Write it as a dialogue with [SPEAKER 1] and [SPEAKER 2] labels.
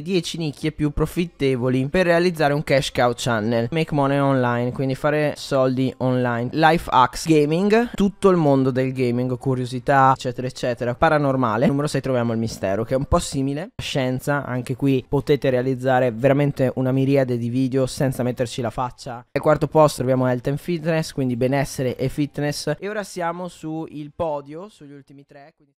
[SPEAKER 1] 10 nicchie più profittevoli per realizzare un cash cow channel make money online quindi fare soldi online life hacks gaming tutto il mondo del gaming curiosità eccetera eccetera paranormale numero 6 troviamo il mistero che è un po' simile scienza anche qui potete realizzare veramente una miriade di video senza metterci la faccia al quarto posto troviamo health and fitness quindi benessere e fitness e ora siamo sul podio sugli
[SPEAKER 2] ultimi tre quindi...